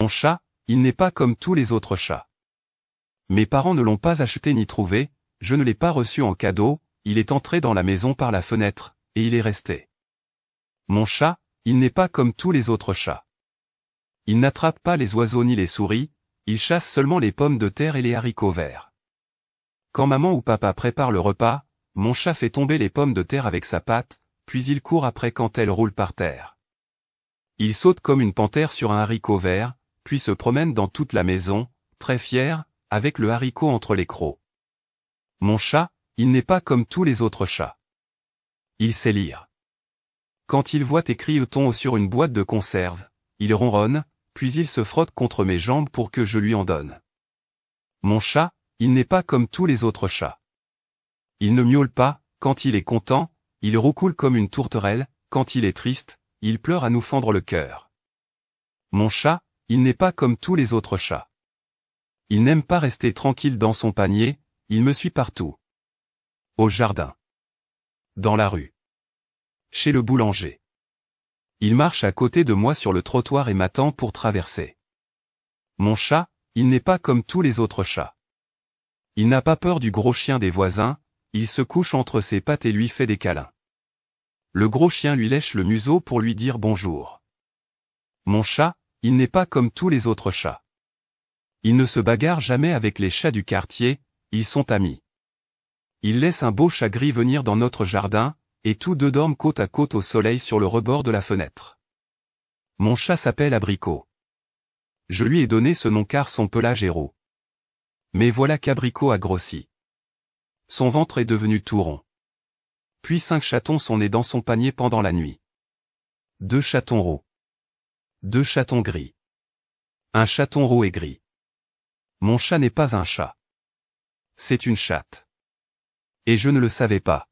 Mon chat, il n'est pas comme tous les autres chats. Mes parents ne l'ont pas acheté ni trouvé, je ne l'ai pas reçu en cadeau, il est entré dans la maison par la fenêtre, et il est resté. Mon chat, il n'est pas comme tous les autres chats. Il n'attrape pas les oiseaux ni les souris, il chasse seulement les pommes de terre et les haricots verts. Quand maman ou papa prépare le repas, mon chat fait tomber les pommes de terre avec sa patte, puis il court après quand elles roulent par terre. Il saute comme une panthère sur un haricot vert, puis se promène dans toute la maison, très fier, avec le haricot entre les crocs. Mon chat, il n'est pas comme tous les autres chats. Il sait lire. Quand il voit tes ton sur une boîte de conserve, il ronronne, puis il se frotte contre mes jambes pour que je lui en donne. Mon chat, il n'est pas comme tous les autres chats. Il ne miaule pas, quand il est content, il roucoule comme une tourterelle, quand il est triste, il pleure à nous fendre le cœur. Mon chat, il n'est pas comme tous les autres chats. Il n'aime pas rester tranquille dans son panier, il me suit partout. Au jardin. Dans la rue. Chez le boulanger. Il marche à côté de moi sur le trottoir et m'attend pour traverser. Mon chat, il n'est pas comme tous les autres chats. Il n'a pas peur du gros chien des voisins, il se couche entre ses pattes et lui fait des câlins. Le gros chien lui lèche le museau pour lui dire bonjour. Mon chat, il n'est pas comme tous les autres chats. Il ne se bagarre jamais avec les chats du quartier, ils sont amis. Il laisse un beau chat gris venir dans notre jardin, et tous deux dorment côte à côte au soleil sur le rebord de la fenêtre. Mon chat s'appelle Abricot. Je lui ai donné ce nom car son pelage est roux. Mais voilà qu'Abricot a grossi. Son ventre est devenu tout rond. Puis cinq chatons sont nés dans son panier pendant la nuit. Deux chatons roux. Deux chatons gris. Un chaton roux et gris. Mon chat n'est pas un chat. C'est une chatte. Et je ne le savais pas.